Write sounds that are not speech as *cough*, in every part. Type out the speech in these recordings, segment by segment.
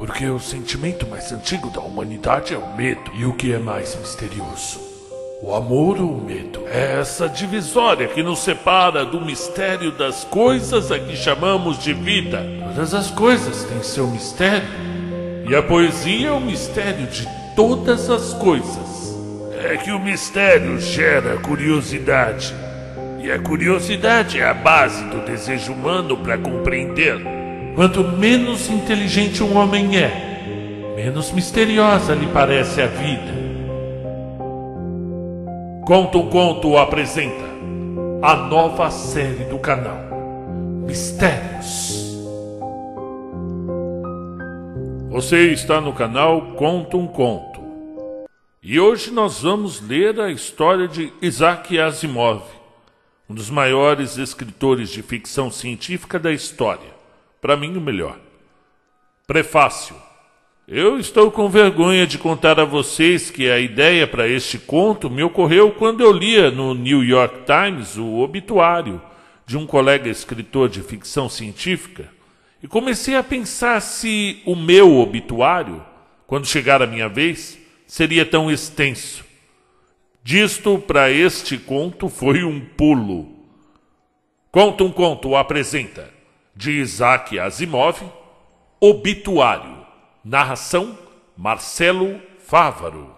Porque o sentimento mais antigo da humanidade é o medo. E o que é mais misterioso? O amor ou o medo? É essa divisória que nos separa do mistério das coisas a que chamamos de vida. Todas as coisas têm seu mistério. E a poesia é o mistério de todas as coisas. É que o mistério gera curiosidade. E a curiosidade é a base do desejo humano para compreender. Quanto menos inteligente um homem é, menos misteriosa lhe parece a vida. Conta um Conto apresenta a nova série do canal Mistérios. Você está no canal Conta um Conto e hoje nós vamos ler a história de Isaac Asimov, um dos maiores escritores de ficção científica da história para mim o melhor. Prefácio. Eu estou com vergonha de contar a vocês que a ideia para este conto me ocorreu quando eu lia no New York Times o obituário de um colega escritor de ficção científica e comecei a pensar se o meu obituário, quando chegar a minha vez, seria tão extenso. Disto para este conto foi um pulo. Conta um conto, apresenta de Isaac Asimov, Obituário, narração Marcelo Fávaro.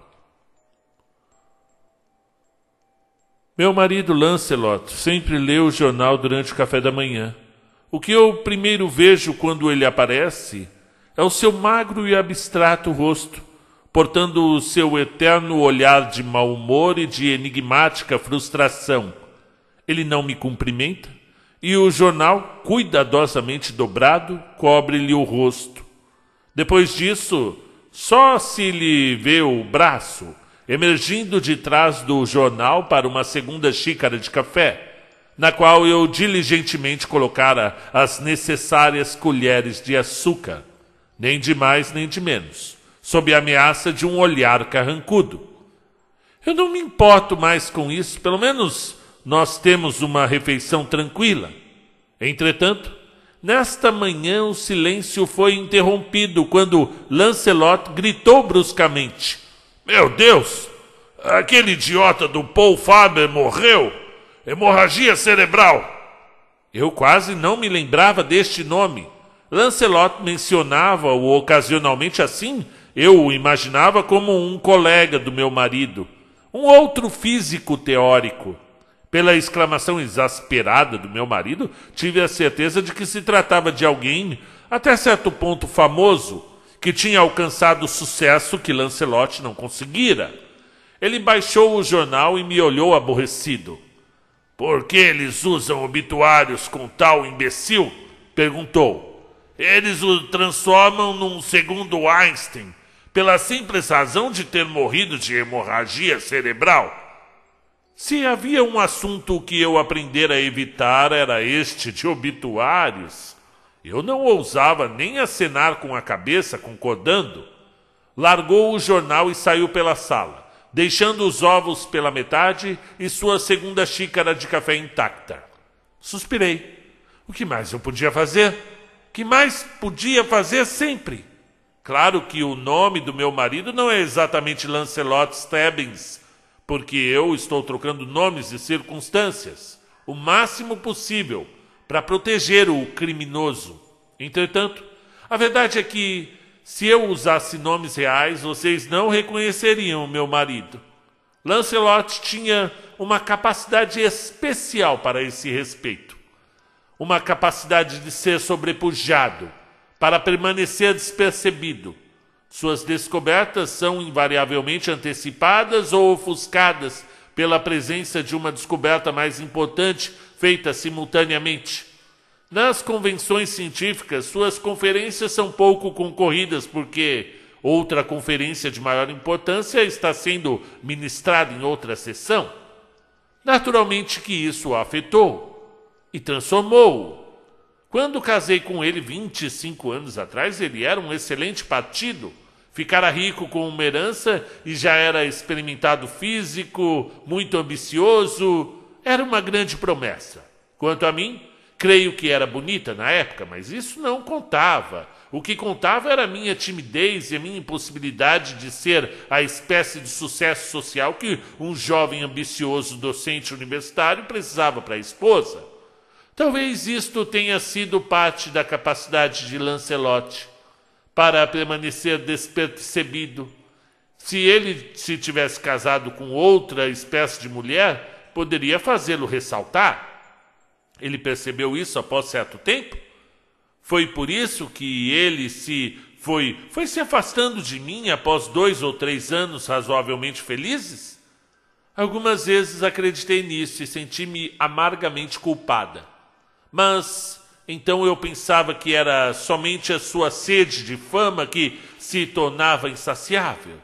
Meu marido Lancelot sempre lê o jornal durante o café da manhã. O que eu primeiro vejo quando ele aparece é o seu magro e abstrato rosto, portando o seu eterno olhar de mau humor e de enigmática frustração. Ele não me cumprimenta, e o jornal, cuidadosamente dobrado, cobre-lhe o rosto. Depois disso, só se lhe vê o braço, emergindo de trás do jornal para uma segunda xícara de café, na qual eu diligentemente colocara as necessárias colheres de açúcar, nem de mais nem de menos, sob a ameaça de um olhar carrancudo. Eu não me importo mais com isso, pelo menos nós temos uma refeição tranquila. Entretanto, nesta manhã o silêncio foi interrompido quando Lancelot gritou bruscamente: Meu Deus! Aquele idiota do Paul Faber morreu! Hemorragia cerebral! Eu quase não me lembrava deste nome. Lancelot mencionava-o ocasionalmente assim, eu o imaginava como um colega do meu marido, um outro físico teórico. Pela exclamação exasperada do meu marido, tive a certeza de que se tratava de alguém, até certo ponto famoso, que tinha alcançado o sucesso que Lancelote não conseguira. Ele baixou o jornal e me olhou aborrecido. Por que eles usam obituários com tal imbecil? perguntou. Eles o transformam num segundo Einstein, pela simples razão de ter morrido de hemorragia cerebral se havia um assunto que eu aprendera a evitar era este de obituários. Eu não ousava nem acenar com a cabeça, concordando. Largou o jornal e saiu pela sala, deixando os ovos pela metade e sua segunda xícara de café intacta. Suspirei. O que mais eu podia fazer? Que mais podia fazer sempre? Claro que o nome do meu marido não é exatamente Lancelot Stebbins, porque eu estou trocando nomes e circunstâncias o máximo possível para proteger o criminoso. Entretanto, a verdade é que se eu usasse nomes reais, vocês não reconheceriam meu marido. Lancelot tinha uma capacidade especial para esse respeito. Uma capacidade de ser sobrepujado, para permanecer despercebido, suas descobertas são invariavelmente antecipadas ou ofuscadas pela presença de uma descoberta mais importante feita simultaneamente. Nas convenções científicas, suas conferências são pouco concorridas porque outra conferência de maior importância está sendo ministrada em outra sessão. Naturalmente que isso o afetou e transformou-o. Quando casei com ele 25 anos atrás, ele era um excelente partido Ficara rico com uma herança e já era experimentado físico, muito ambicioso, era uma grande promessa. Quanto a mim, creio que era bonita na época, mas isso não contava. O que contava era a minha timidez e a minha impossibilidade de ser a espécie de sucesso social que um jovem ambicioso docente universitário precisava para a esposa. Talvez isto tenha sido parte da capacidade de Lancelote para permanecer despercebido. Se ele se tivesse casado com outra espécie de mulher, poderia fazê-lo ressaltar. Ele percebeu isso após certo tempo. Foi por isso que ele se foi, foi se afastando de mim após dois ou três anos razoavelmente felizes? Algumas vezes acreditei nisso e senti-me amargamente culpada. Mas então eu pensava que era somente a sua sede de fama que se tornava insaciável.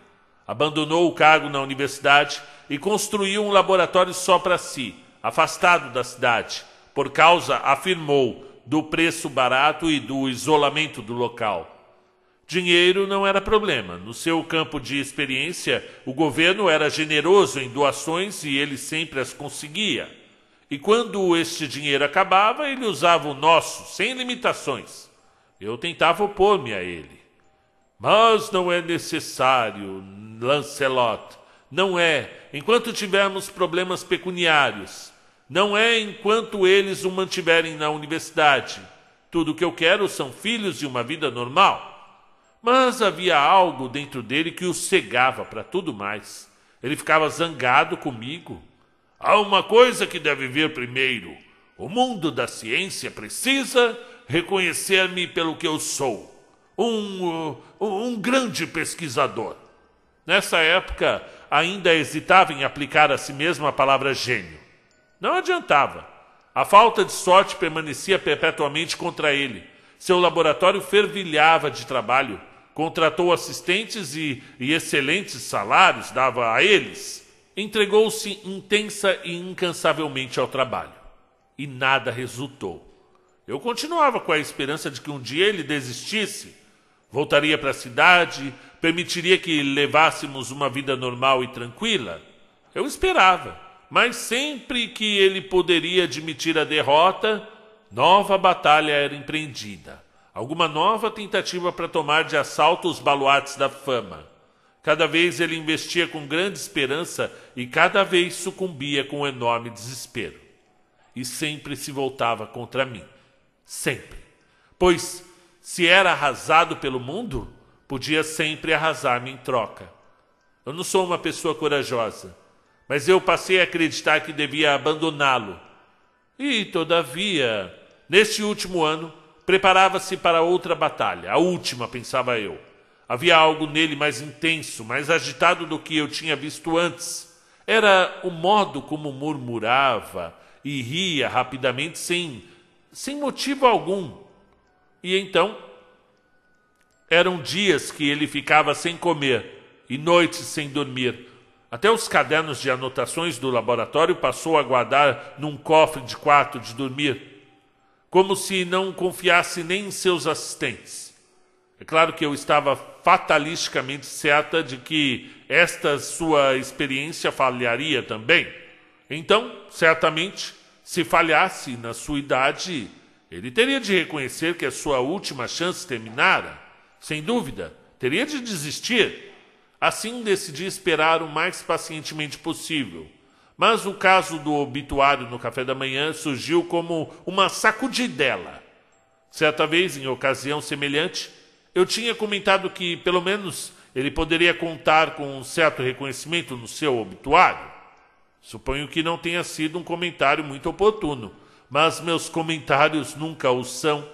Abandonou o cargo na universidade e construiu um laboratório só para si, afastado da cidade, por causa, afirmou, do preço barato e do isolamento do local. Dinheiro não era problema. No seu campo de experiência, o governo era generoso em doações e ele sempre as conseguia. E quando este dinheiro acabava, ele usava o nosso, sem limitações. Eu tentava opor-me a ele. Mas não é necessário, Lancelot. Não é, enquanto tivermos problemas pecuniários. Não é enquanto eles o mantiverem na universidade. Tudo o que eu quero são filhos e uma vida normal. Mas havia algo dentro dele que o cegava para tudo mais. Ele ficava zangado comigo, Há uma coisa que deve vir primeiro. O mundo da ciência precisa reconhecer-me pelo que eu sou. Uh, um, um grande pesquisador. Nessa época, ainda hesitava em aplicar a si mesmo a palavra gênio. Não adiantava. A falta de sorte permanecia perpetuamente contra ele. Seu laboratório fervilhava de trabalho, contratou assistentes e, e excelentes salários dava a eles. Entregou-se intensa e incansavelmente ao trabalho. E nada resultou. Eu continuava com a esperança de que um dia ele desistisse, voltaria para a cidade, permitiria que levássemos uma vida normal e tranquila. Eu esperava, mas sempre que ele poderia admitir a derrota, nova batalha era empreendida. Alguma nova tentativa para tomar de assalto os baluartes da fama. Cada vez ele investia com grande esperança e cada vez sucumbia com enorme desespero. E sempre se voltava contra mim. Sempre. Pois, se era arrasado pelo mundo, podia sempre arrasar-me em troca. Eu não sou uma pessoa corajosa, mas eu passei a acreditar que devia abandoná-lo. E, todavia, neste último ano, preparava-se para outra batalha, a última, pensava eu Havia algo nele mais intenso, mais agitado do que eu tinha visto antes. Era o modo como murmurava e ria rapidamente sem sem motivo algum. E então eram dias que ele ficava sem comer e noites sem dormir. Até os cadernos de anotações do laboratório passou a guardar num cofre de quarto de dormir, como se não confiasse nem em seus assistentes. É claro que eu estava fatalisticamente certa de que esta sua experiência falharia também. Então, certamente, se falhasse na sua idade, ele teria de reconhecer que a sua última chance terminara. Sem dúvida, teria de desistir. Assim decidi esperar o mais pacientemente possível. Mas o caso do obituário no café da manhã surgiu como uma sacudidela. Certa vez, em ocasião semelhante, eu tinha comentado que, pelo menos, ele poderia contar com um certo reconhecimento no seu obituário. Suponho que não tenha sido um comentário muito oportuno, mas meus comentários nunca o são.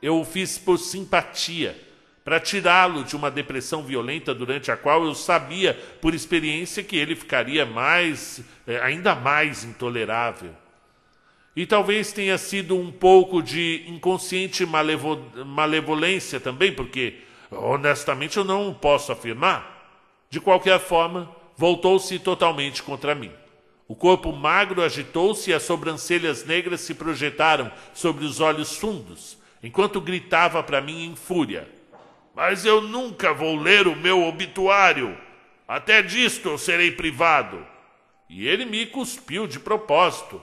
Eu o fiz por simpatia, para tirá-lo de uma depressão violenta durante a qual eu sabia, por experiência, que ele ficaria mais, eh, ainda mais intolerável. E talvez tenha sido um pouco de inconsciente malevo, malevolência também, porque honestamente eu não posso afirmar. De qualquer forma, voltou-se totalmente contra mim. O corpo magro agitou-se e as sobrancelhas negras se projetaram sobre os olhos fundos, enquanto gritava para mim em fúria: Mas eu nunca vou ler o meu obituário! Até disto eu serei privado! E ele me cuspiu de propósito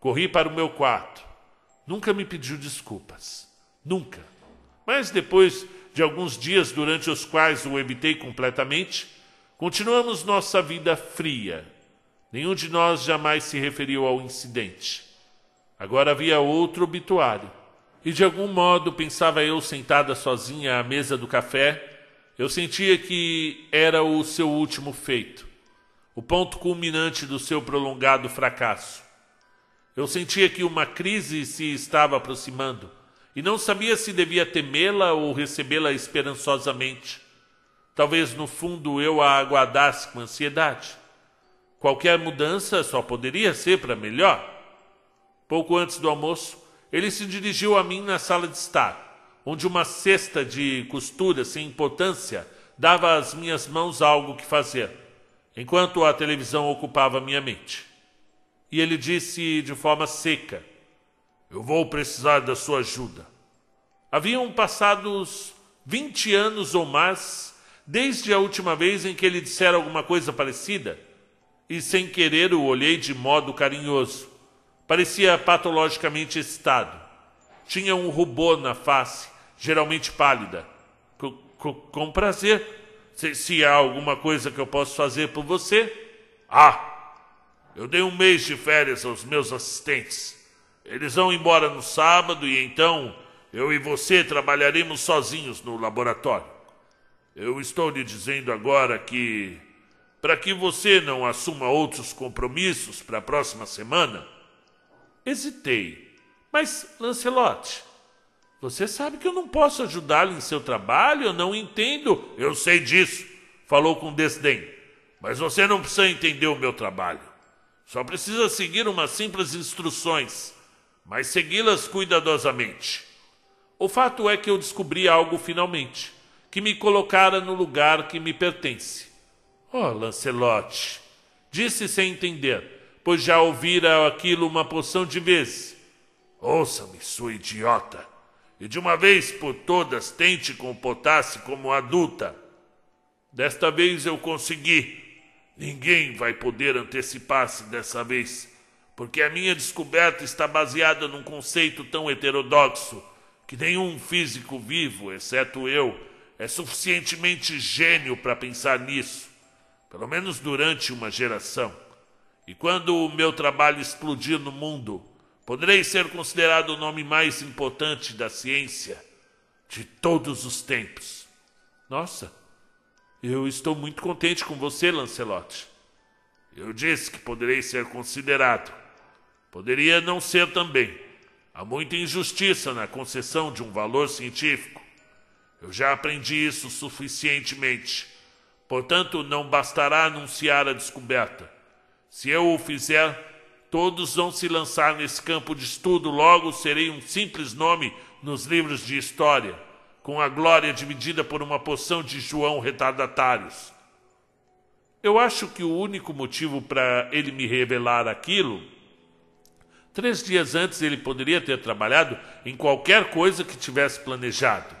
Corri para o meu quarto. Nunca me pediu desculpas. Nunca. Mas depois de alguns dias durante os quais o evitei completamente, continuamos nossa vida fria. Nenhum de nós jamais se referiu ao incidente. Agora havia outro obituário. E de algum modo pensava eu sentada sozinha à mesa do café, eu sentia que era o seu último feito, o ponto culminante do seu prolongado fracasso. Eu sentia que uma crise se estava aproximando e não sabia se devia temê-la ou recebê-la esperançosamente. Talvez no fundo eu a aguardasse com ansiedade. Qualquer mudança só poderia ser para melhor. Pouco antes do almoço, ele se dirigiu a mim na sala de estar, onde uma cesta de costura sem importância dava às minhas mãos algo que fazer, enquanto a televisão ocupava minha mente e ele disse de forma seca: Eu vou precisar da sua ajuda. Haviam passados 20 anos ou mais desde a última vez em que ele dissera alguma coisa parecida, e sem querer o olhei de modo carinhoso. Parecia patologicamente excitado. Tinha um rubor na face, geralmente pálida. C com prazer. Se, se há alguma coisa que eu posso fazer por você. Ah! Eu dei um mês de férias aos meus assistentes. Eles vão embora no sábado e então eu e você trabalharemos sozinhos no laboratório. Eu estou lhe dizendo agora que, para que você não assuma outros compromissos para a próxima semana, hesitei. Mas, Lancelote, você sabe que eu não posso ajudá-lo em seu trabalho, eu não entendo. Eu sei disso, falou com desdém. Mas você não precisa entender o meu trabalho. Só precisa seguir umas simples instruções, mas segui-las cuidadosamente. O fato é que eu descobri algo finalmente, que me colocara no lugar que me pertence. Oh, Lancelote, disse sem entender, pois já ouvira aquilo uma porção de vezes. Ouça-me, sua idiota, e de uma vez por todas tente comportar-se como adulta. Desta vez eu consegui, Ninguém vai poder antecipar-se dessa vez, porque a minha descoberta está baseada num conceito tão heterodoxo que nenhum físico vivo, exceto eu, é suficientemente gênio para pensar nisso, pelo menos durante uma geração. E quando o meu trabalho explodir no mundo, poderei ser considerado o nome mais importante da ciência de todos os tempos. Nossa! Eu estou muito contente com você, Lancelot. Eu disse que poderei ser considerado. Poderia não ser também. Há muita injustiça na concessão de um valor científico. Eu já aprendi isso suficientemente. Portanto, não bastará anunciar a descoberta. Se eu o fizer, todos vão se lançar nesse campo de estudo, logo serei um simples nome nos livros de história com a glória dividida por uma poção de João retardatários. Eu acho que o único motivo para ele me revelar aquilo. Três dias antes ele poderia ter trabalhado em qualquer coisa que tivesse planejado.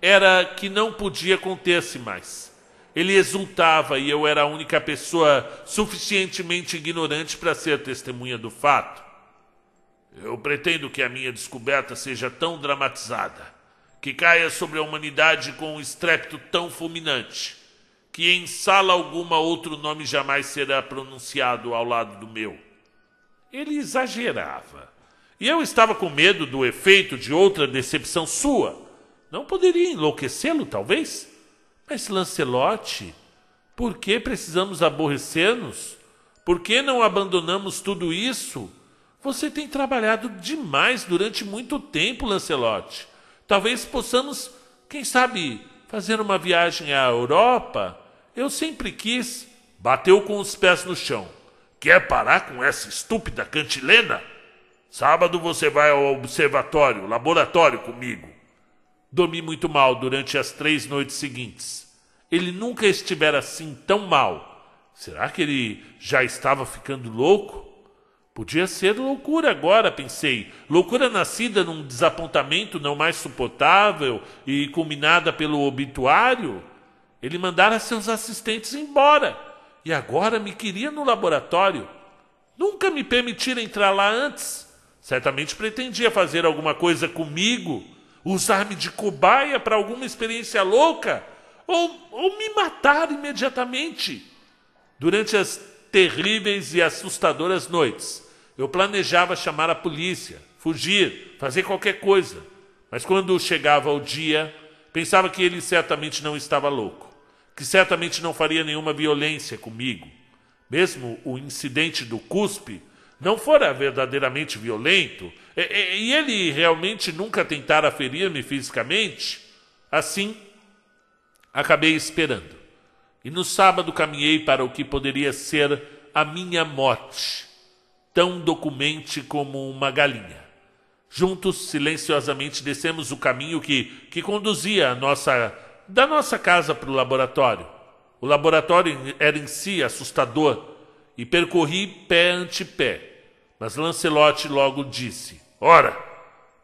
Era que não podia conter-se mais. Ele exultava e eu era a única pessoa suficientemente ignorante para ser testemunha do fato. Eu pretendo que a minha descoberta seja tão dramatizada que caia sobre a humanidade com um estrépito tão fulminante, que em sala alguma outro nome jamais será pronunciado ao lado do meu. Ele exagerava. E eu estava com medo do efeito de outra decepção sua. Não poderia enlouquecê-lo, talvez? Mas Lancelote, por que precisamos aborrecer-nos? Por que não abandonamos tudo isso? Você tem trabalhado demais durante muito tempo, Lancelote. Talvez possamos, quem sabe, fazer uma viagem à Europa. Eu sempre quis. Bateu com os pés no chão. Quer parar com essa estúpida cantilena? Sábado você vai ao observatório, laboratório comigo. Dormi muito mal durante as três noites seguintes. Ele nunca estivera assim tão mal. Será que ele já estava ficando louco? Podia ser loucura agora, pensei. Loucura nascida num desapontamento não mais suportável e culminada pelo obituário. Ele mandara seus assistentes embora e agora me queria no laboratório. Nunca me permitira entrar lá antes. Certamente pretendia fazer alguma coisa comigo, usar-me de cobaia para alguma experiência louca ou, ou me matar imediatamente. Durante as terríveis e assustadoras noites, eu planejava chamar a polícia, fugir, fazer qualquer coisa. Mas quando chegava o dia, pensava que ele certamente não estava louco, que certamente não faria nenhuma violência comigo. Mesmo o incidente do cuspe não fora verdadeiramente violento, e, ele realmente nunca tentara ferir-me fisicamente, assim acabei esperando. E no sábado caminhei para o que poderia ser a minha morte tão documente como uma galinha. Juntos, silenciosamente, descemos o caminho que, que conduzia nossa, da nossa casa para o laboratório. O laboratório era em si assustador e percorri pé ante pé. Mas Lancelote logo disse: Ora,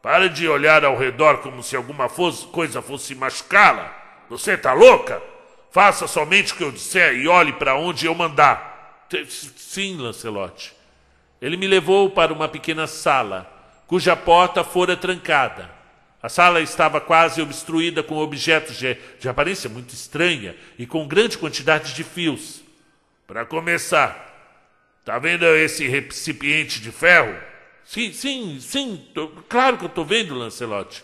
pare de olhar ao redor como se alguma fosse, coisa fosse machucá-la. Você está louca? Faça somente o que eu disser e olhe para onde eu mandar. Sim, Lancelote. Ele me levou para uma pequena sala, cuja porta fora trancada. A sala estava quase obstruída com objetos de, de aparência muito estranha e com grande quantidade de fios. Para começar, tá vendo esse recipiente de ferro? Sim, sim, sim, tô, claro que eu tô vendo, Lancelote.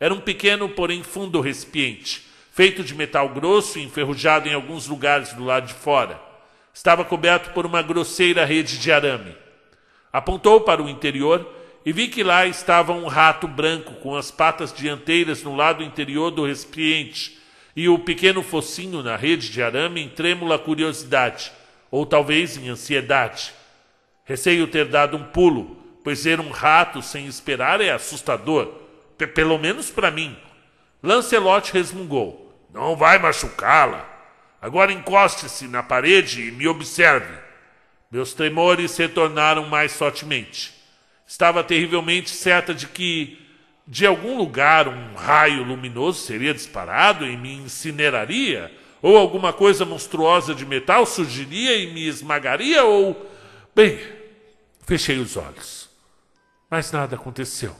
Era um pequeno, porém fundo recipiente, feito de metal grosso e enferrujado em alguns lugares do lado de fora. Estava coberto por uma grosseira rede de arame. Apontou para o interior e vi que lá estava um rato branco com as patas dianteiras no lado interior do recipiente e o pequeno focinho na rede de arame em trêmula curiosidade, ou talvez em ansiedade. Receio ter dado um pulo, pois ver um rato sem esperar é assustador, pelo menos para mim. Lancelot resmungou: Não vai machucá-la. Agora encoste-se na parede e me observe. Meus se retornaram mais fortemente. Estava terrivelmente certa de que, de algum lugar, um raio luminoso seria disparado e me incineraria, ou alguma coisa monstruosa de metal surgiria e me esmagaria, ou. Bem, fechei os olhos. Mas nada aconteceu.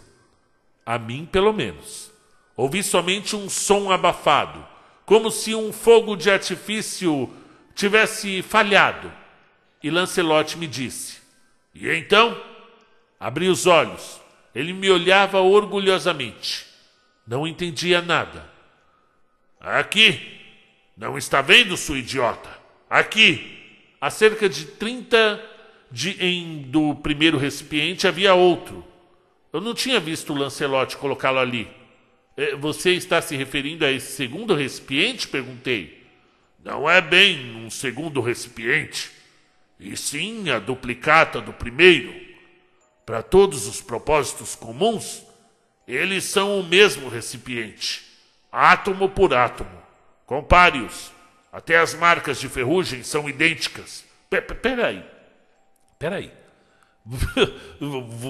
A mim, pelo menos. Ouvi somente um som abafado, como se um fogo de artifício tivesse falhado e Lancelote me disse: E então? Abri os olhos. Ele me olhava orgulhosamente. Não entendia nada. Aqui! Não está vendo, sua idiota? Aqui! A cerca de 30 de, em, do primeiro recipiente havia outro. Eu não tinha visto o Lancelote colocá-lo ali. É, você está se referindo a esse segundo recipiente? Perguntei. Não é bem um segundo recipiente e sim a duplicata do primeiro. Para todos os propósitos comuns, eles são o mesmo recipiente, átomo por átomo. Compare-os. Até as marcas de ferrugem são idênticas. P peraí. Peraí. *laughs*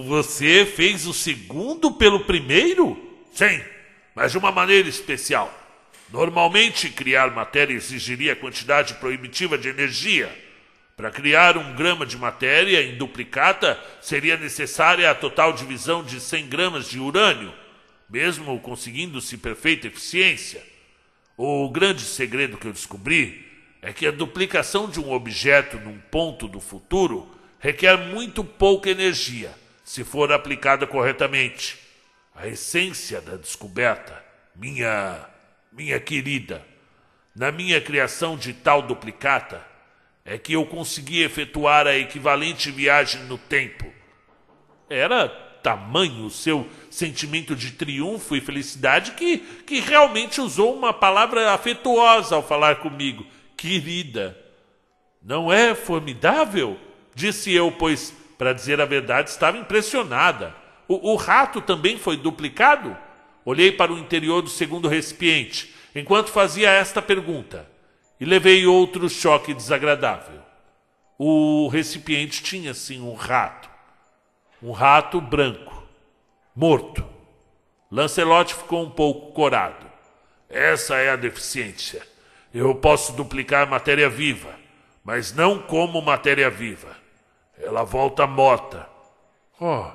Você fez o segundo pelo primeiro? Sim, mas de uma maneira especial. Normalmente, criar matéria exigiria quantidade proibitiva de energia. Para criar um grama de matéria em duplicata, seria necessária a total divisão de 100 gramas de urânio, mesmo conseguindo-se perfeita eficiência. O grande segredo que eu descobri é que a duplicação de um objeto num ponto do futuro requer muito pouca energia, se for aplicada corretamente. A essência da descoberta, minha minha querida, na minha criação de tal duplicata, é que eu consegui efetuar a equivalente viagem no tempo. Era tamanho o seu sentimento de triunfo e felicidade que, que realmente usou uma palavra afetuosa ao falar comigo. Querida, não é formidável? Disse eu, pois, para dizer a verdade, estava impressionada. O, o rato também foi duplicado? Olhei para o interior do segundo recipiente, enquanto fazia esta pergunta e levei outro choque desagradável. O recipiente tinha sim um rato, um rato branco, morto. Lancelot ficou um pouco corado. Essa é a deficiência. Eu posso duplicar matéria viva, mas não como matéria viva. Ela volta morta. Oh,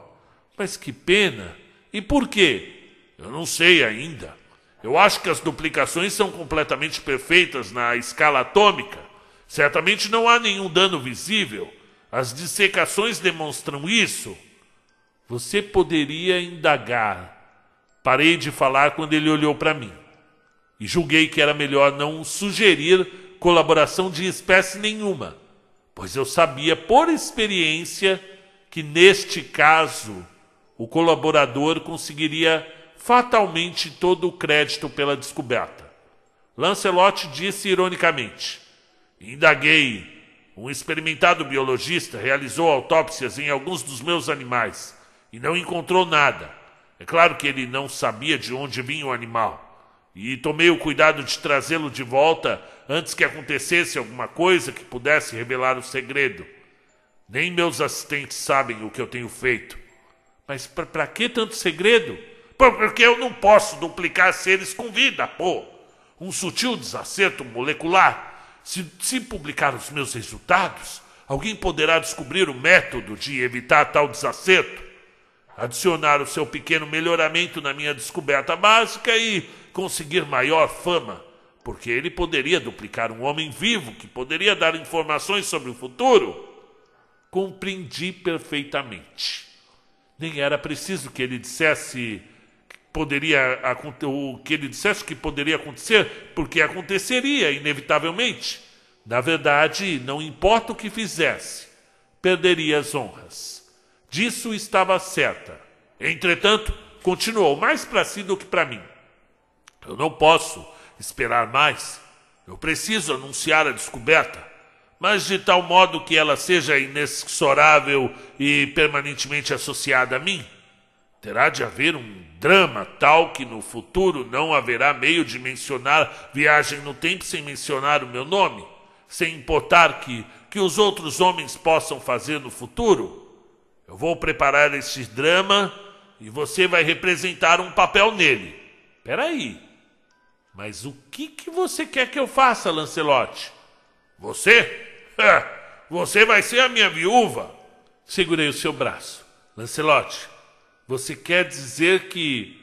mas que pena! E por quê? Eu não sei ainda. Eu acho que as duplicações são completamente perfeitas na escala atômica. Certamente não há nenhum dano visível. As dissecações demonstram isso. Você poderia indagar. Parei de falar quando ele olhou para mim. E julguei que era melhor não sugerir colaboração de espécie nenhuma, pois eu sabia por experiência que neste caso o colaborador conseguiria fatalmente todo o crédito pela descoberta. Lancelot disse ironicamente: Indaguei. Um experimentado biologista realizou autópsias em alguns dos meus animais e não encontrou nada. É claro que ele não sabia de onde vinha o animal. E tomei o cuidado de trazê-lo de volta antes que acontecesse alguma coisa que pudesse revelar o segredo. Nem meus assistentes sabem o que eu tenho feito. Mas para que tanto segredo? Porque eu não posso duplicar seres com vida, pô. Um sutil desacerto molecular. Se, se publicar os meus resultados, alguém poderá descobrir o método de evitar tal desacerto. Adicionar o seu pequeno melhoramento na minha descoberta básica e conseguir maior fama. Porque ele poderia duplicar um homem vivo que poderia dar informações sobre o futuro. Compreendi perfeitamente. Nem era preciso que ele dissesse poderia o que ele dissesse que poderia acontecer, porque aconteceria inevitavelmente. Na verdade, não importa o que fizesse, perderia as honras. Disso estava certa. Entretanto, continuou mais para si do que para mim. Eu não posso esperar mais. Eu preciso anunciar a descoberta, mas de tal modo que ela seja inexorável e permanentemente associada a mim Terá de haver um drama tal que no futuro não haverá meio de mencionar viagem no tempo sem mencionar o meu nome, sem importar que, que os outros homens possam fazer no futuro? Eu vou preparar este drama e você vai representar um papel nele. Peraí. Mas o que, que você quer que eu faça, Lancelote? Você? *laughs* Você vai ser a minha viúva. Segurei o seu braço. Lancelote, você quer dizer que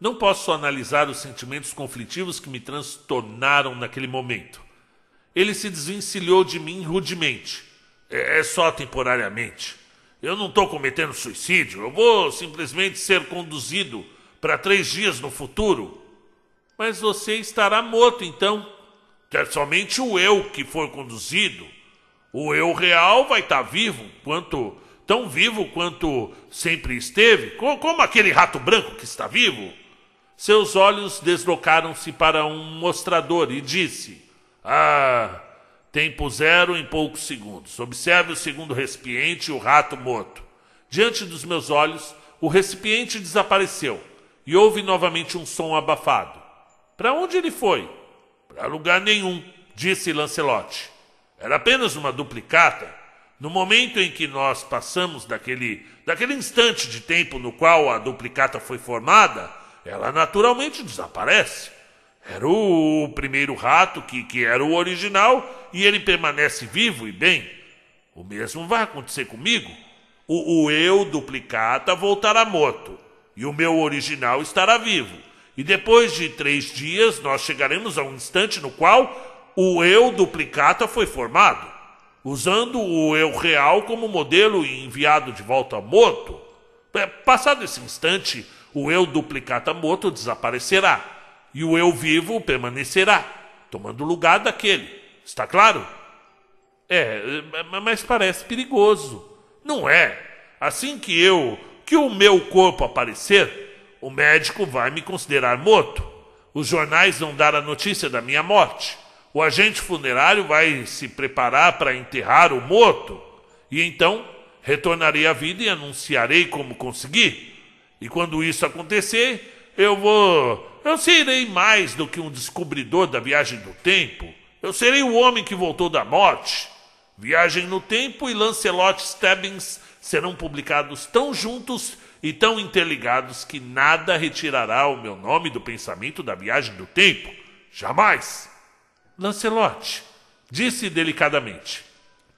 não posso analisar os sentimentos conflitivos que me transtornaram naquele momento. Ele se desvencilhou de mim rudemente. É, é só temporariamente. Eu não estou cometendo suicídio, eu vou simplesmente ser conduzido para três dias no futuro. Mas você estará morto então. Quer somente o eu que for conduzido. O eu real vai estar tá vivo, enquanto tão vivo quanto sempre esteve, como aquele rato branco que está vivo? Seus olhos deslocaram-se para um mostrador e disse: Ah, tempo zero em poucos segundos. Observe o segundo recipiente e o rato morto. Diante dos meus olhos, o recipiente desapareceu e houve novamente um som abafado. Para onde ele foi? Para lugar nenhum, disse Lancelote. Era apenas uma duplicata no momento em que nós passamos daquele, daquele instante de tempo no qual a duplicata foi formada, ela naturalmente desaparece. Era o primeiro rato que, que era o original e ele permanece vivo e bem. O mesmo vai acontecer comigo. O, o eu duplicata voltará morto e o meu original estará vivo. E depois de três dias nós chegaremos a um instante no qual o eu duplicata foi formado usando o eu real como modelo e enviado de volta morto. É, passado esse instante, o eu duplicata morto desaparecerá e o eu vivo permanecerá, tomando lugar daquele. Está claro? É, mas parece perigoso. Não é. Assim que eu, que o meu corpo aparecer, o médico vai me considerar morto. Os jornais vão dar a notícia da minha morte. O agente funerário vai se preparar para enterrar o morto e então retornarei à vida e anunciarei como consegui. E quando isso acontecer, eu vou. Eu serei mais do que um descobridor da viagem do tempo. Eu serei o homem que voltou da morte. Viagem no Tempo e Lancelot Stebbins serão publicados tão juntos e tão interligados que nada retirará o meu nome do pensamento da viagem do tempo. Jamais! Lancelote, disse delicadamente,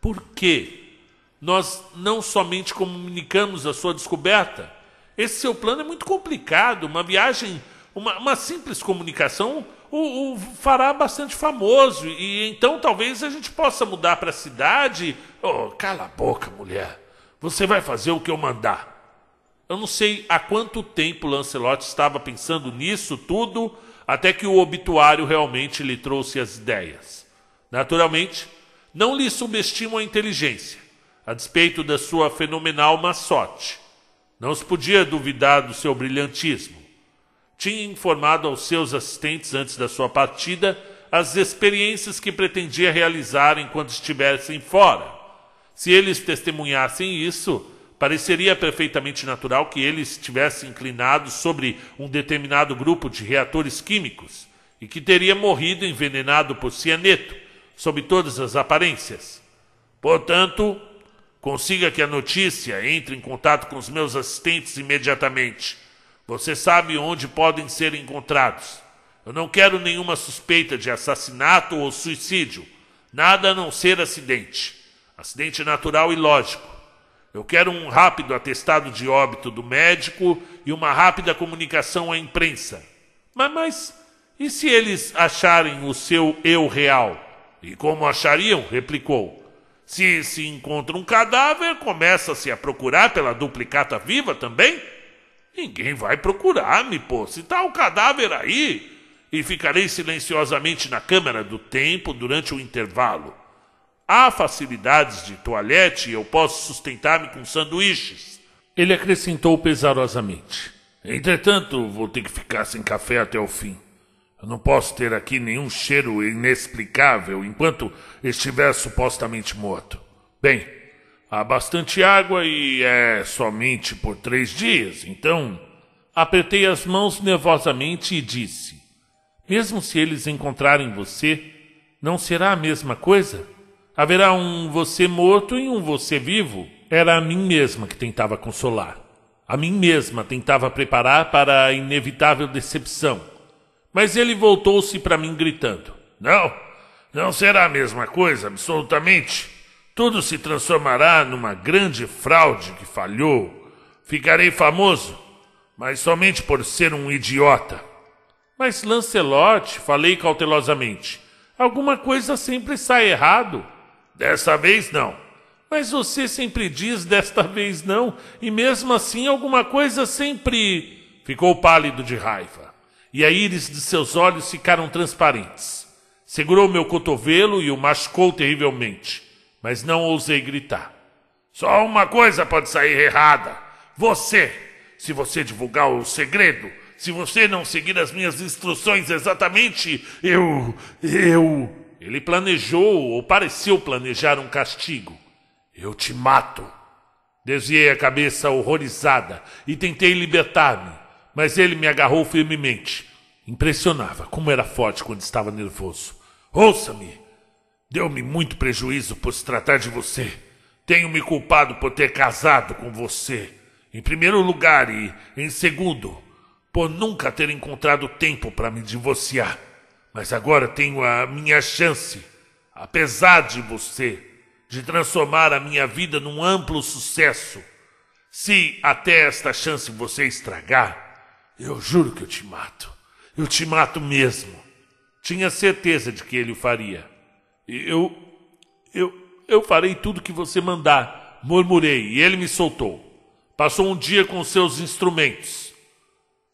por que nós não somente comunicamos a sua descoberta? Esse seu plano é muito complicado, uma viagem, uma, uma simples comunicação o, o, fará bastante famoso. E então talvez a gente possa mudar para a cidade. Oh, cala a boca, mulher. Você vai fazer o que eu mandar. Eu não sei há quanto tempo Lancelot estava pensando nisso tudo, até que o obituário realmente lhe trouxe as ideias. Naturalmente, não lhe subestimo a inteligência, a despeito da sua fenomenal maçote. Não se podia duvidar do seu brilhantismo. Tinha informado aos seus assistentes antes da sua partida as experiências que pretendia realizar enquanto estivessem fora. Se eles testemunhassem isso, Pareceria perfeitamente natural que ele estivesse inclinado sobre um determinado grupo de reatores químicos e que teria morrido envenenado por cianeto, sob todas as aparências. Portanto, consiga que a notícia entre em contato com os meus assistentes imediatamente. Você sabe onde podem ser encontrados. Eu não quero nenhuma suspeita de assassinato ou suicídio, nada a não ser acidente. Acidente natural e lógico. Eu quero um rápido atestado de óbito do médico e uma rápida comunicação à imprensa. Mas, mas e se eles acharem o seu eu real? E como achariam? replicou. Se se encontra um cadáver, começa-se a procurar pela duplicata viva também? Ninguém vai procurar-me, pô. Se está o um cadáver aí, e ficarei silenciosamente na câmara do tempo durante o intervalo. Há facilidades de toalhete e eu posso sustentar-me com sanduíches. Ele acrescentou pesarosamente. Entretanto, vou ter que ficar sem café até o fim. Eu não posso ter aqui nenhum cheiro inexplicável enquanto estiver supostamente morto. Bem, há bastante água e é somente por três dias, então. Apertei as mãos nervosamente e disse: Mesmo se eles encontrarem você, não será a mesma coisa? Haverá um você morto e um você vivo. Era a mim mesma que tentava consolar. A mim mesma tentava preparar para a inevitável decepção. Mas ele voltou-se para mim gritando: Não, não será a mesma coisa, absolutamente. Tudo se transformará numa grande fraude que falhou. Ficarei famoso, mas somente por ser um idiota. Mas Lancelot, falei cautelosamente, alguma coisa sempre sai errado. Desta vez não. Mas você sempre diz desta vez não, e mesmo assim alguma coisa sempre. Ficou pálido de raiva, e a íris de seus olhos ficaram transparentes. Segurou meu cotovelo e o machucou terrivelmente, mas não ousei gritar. Só uma coisa pode sair errada: você! Se você divulgar o segredo, se você não seguir as minhas instruções exatamente, eu. eu. Ele planejou ou pareceu planejar um castigo. Eu te mato. Desviei a cabeça horrorizada e tentei libertar-me, mas ele me agarrou firmemente. Impressionava como era forte quando estava nervoso. Ouça-me! Deu-me muito prejuízo por se tratar de você. Tenho me culpado por ter casado com você, em primeiro lugar, e, em segundo, por nunca ter encontrado tempo para me divorciar. Mas agora tenho a minha chance, apesar de você, de transformar a minha vida num amplo sucesso. Se até esta chance você estragar, eu juro que eu te mato. Eu te mato mesmo. Tinha certeza de que ele o faria. Eu. Eu. Eu farei tudo que você mandar, murmurei, e ele me soltou. Passou um dia com seus instrumentos.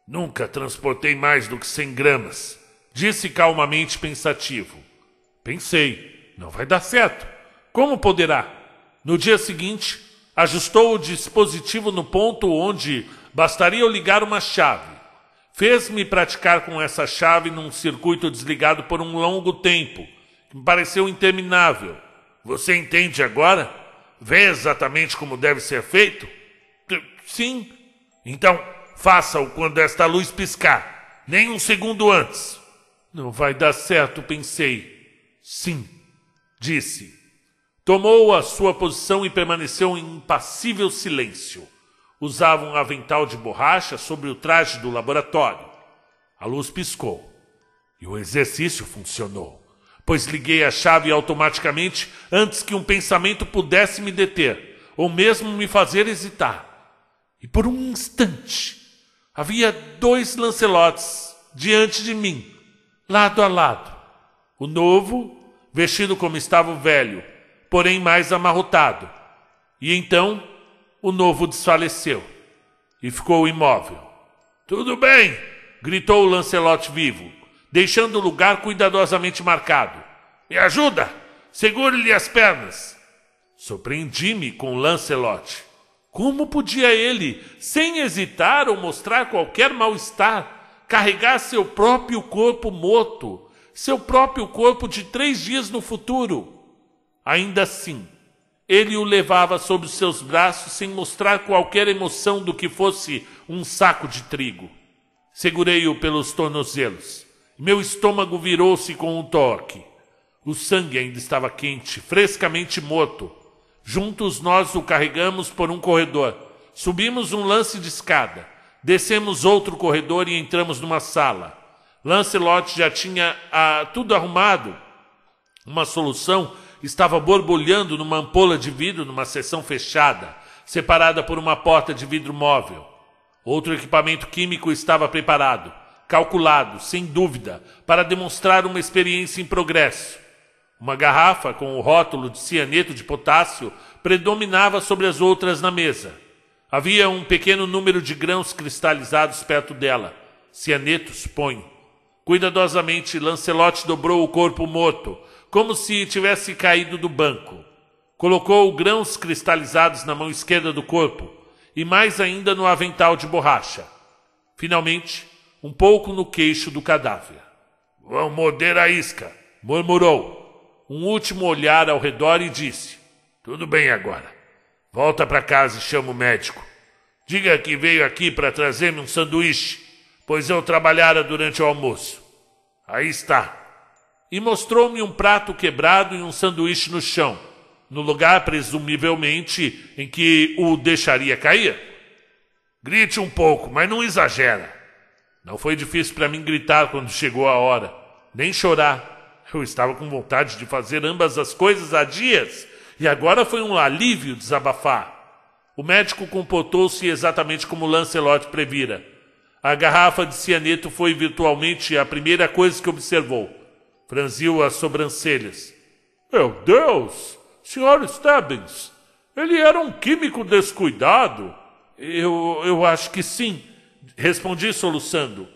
Nunca transportei mais do que cem gramas Disse calmamente pensativo: Pensei, não vai dar certo. Como poderá? No dia seguinte, ajustou o dispositivo no ponto onde bastaria eu ligar uma chave. Fez-me praticar com essa chave num circuito desligado por um longo tempo, que me pareceu interminável. Você entende agora? Vê exatamente como deve ser feito? Sim. Então, faça-o quando esta luz piscar, nem um segundo antes. Não vai dar certo, pensei. Sim, disse. Tomou a sua posição e permaneceu em impassível silêncio. Usava um avental de borracha sobre o traje do laboratório. A luz piscou. E o exercício funcionou, pois liguei a chave automaticamente antes que um pensamento pudesse me deter, ou mesmo me fazer hesitar. E por um instante havia dois Lancelotes diante de mim lado a lado. O novo, vestido como estava o velho, porém mais amarrotado. E então o novo desfaleceu e ficou imóvel. Tudo bem! gritou o Lancelote vivo, deixando o lugar cuidadosamente marcado. Me ajuda! Segure-lhe as pernas! Surpreendi-me com Lancelot. Como podia ele, sem hesitar ou mostrar qualquer mal-estar, carregar seu próprio corpo morto, seu próprio corpo de três dias no futuro. Ainda assim, ele o levava sobre os seus braços sem mostrar qualquer emoção do que fosse um saco de trigo. Segurei-o pelos tornozelos. Meu estômago virou-se com um toque. O sangue ainda estava quente, frescamente morto. Juntos nós o carregamos por um corredor. Subimos um lance de escada. Descemos outro corredor e entramos numa sala. Lancelot já tinha ah, tudo arrumado. Uma solução estava borbulhando numa ampola de vidro numa seção fechada, separada por uma porta de vidro móvel. Outro equipamento químico estava preparado, calculado, sem dúvida, para demonstrar uma experiência em progresso. Uma garrafa com o rótulo de cianeto de potássio predominava sobre as outras na mesa. Havia um pequeno número de grãos cristalizados perto dela, cianetos, põe. Cuidadosamente, Lancelote dobrou o corpo morto, como se tivesse caído do banco. Colocou grãos cristalizados na mão esquerda do corpo e mais ainda no avental de borracha. Finalmente, um pouco no queixo do cadáver. Vão morder a isca, murmurou. Um último olhar ao redor e disse: Tudo bem agora. Volta para casa e chama o médico. Diga que veio aqui para trazer-me um sanduíche, pois eu trabalhara durante o almoço. Aí está. E mostrou-me um prato quebrado e um sanduíche no chão, no lugar, presumivelmente, em que o deixaria cair. Grite um pouco, mas não exagera. Não foi difícil para mim gritar quando chegou a hora, nem chorar. Eu estava com vontade de fazer ambas as coisas há dias. E agora foi um alívio desabafar. O médico comportou-se exatamente como Lancelot previra. A garrafa de cianeto foi virtualmente a primeira coisa que observou. Franziu as sobrancelhas. Meu Deus! Sr. Stebbins, ele era um químico descuidado. Eu, eu acho que sim, respondi soluçando.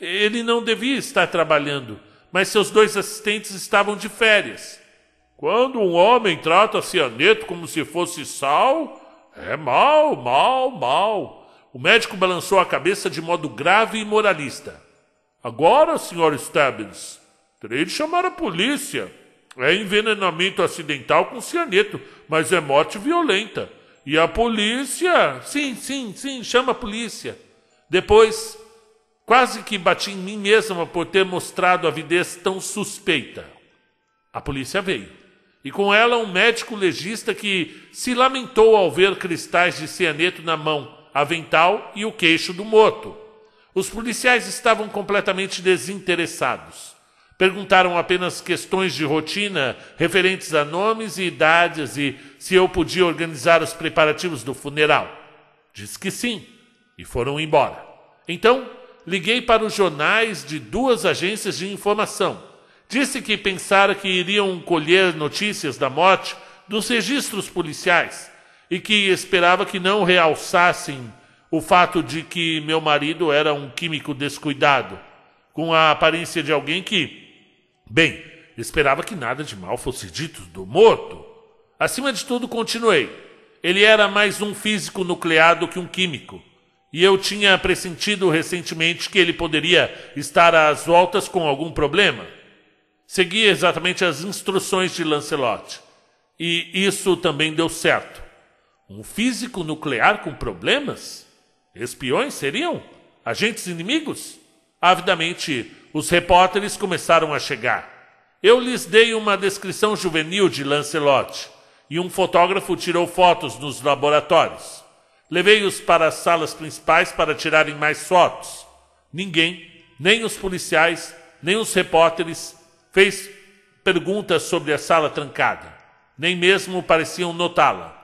Ele não devia estar trabalhando, mas seus dois assistentes estavam de férias. Quando um homem trata cianeto como se fosse sal, é mal, mal, mal. O médico balançou a cabeça de modo grave e moralista. Agora, Sr. Stubbins, terei de chamar a polícia. É envenenamento acidental com cianeto, mas é morte violenta. E a polícia? Sim, sim, sim, chama a polícia. Depois, quase que bati em mim mesma por ter mostrado avidez tão suspeita. A polícia veio e com ela um médico legista que se lamentou ao ver cristais de cianeto na mão, avental e o queixo do morto. Os policiais estavam completamente desinteressados. Perguntaram apenas questões de rotina referentes a nomes e idades e se eu podia organizar os preparativos do funeral. Diz que sim e foram embora. Então, liguei para os jornais de duas agências de informação Disse que pensara que iriam colher notícias da morte dos registros policiais e que esperava que não realçassem o fato de que meu marido era um químico descuidado, com a aparência de alguém que, bem, esperava que nada de mal fosse dito do morto. Acima de tudo, continuei. Ele era mais um físico nuclear do que um químico. E eu tinha pressentido recentemente que ele poderia estar às voltas com algum problema seguia exatamente as instruções de Lancelot. E isso também deu certo. Um físico nuclear com problemas? Espiões seriam? Agentes inimigos? Avidamente, os repórteres começaram a chegar. Eu lhes dei uma descrição juvenil de Lancelot e um fotógrafo tirou fotos nos laboratórios. Levei-os para as salas principais para tirarem mais fotos. Ninguém, nem os policiais, nem os repórteres, fez perguntas sobre a sala trancada. Nem mesmo pareciam notá-la.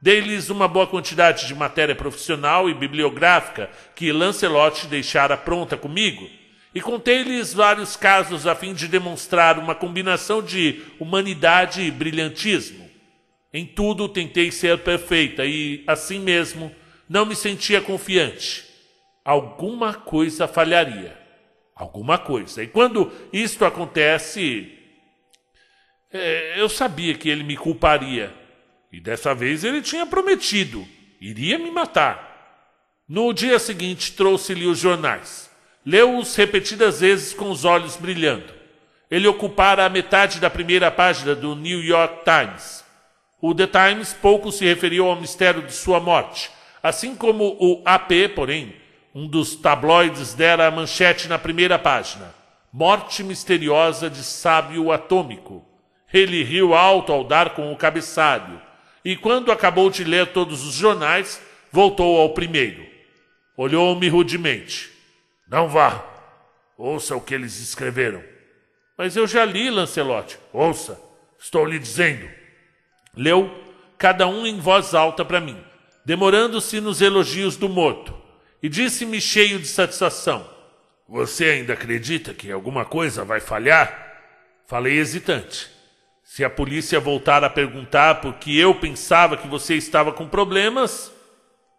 Dei-lhes uma boa quantidade de matéria profissional e bibliográfica que Lancelot deixara pronta comigo, e contei-lhes vários casos a fim de demonstrar uma combinação de humanidade e brilhantismo. Em tudo tentei ser perfeita e, assim mesmo, não me sentia confiante. Alguma coisa falharia alguma coisa. E quando isto acontece, é, eu sabia que ele me culparia. E dessa vez ele tinha prometido, iria me matar. No dia seguinte, trouxe-lhe os jornais. Leu-os repetidas vezes com os olhos brilhando. Ele ocupara a metade da primeira página do New York Times. O The Times pouco se referiu ao mistério de sua morte, assim como o AP, porém, um dos tabloides dera a manchete na primeira página. Morte misteriosa de sábio atômico. Ele riu alto ao dar com o cabeçalho, e quando acabou de ler todos os jornais, voltou ao primeiro. Olhou-me rudemente. Não vá. Ouça o que eles escreveram. Mas eu já li, Lancelote. Ouça. Estou lhe dizendo. Leu, cada um em voz alta para mim, demorando-se nos elogios do morto e disse-me cheio de satisfação: Você ainda acredita que alguma coisa vai falhar? Falei hesitante. Se a polícia voltar a perguntar por que eu pensava que você estava com problemas,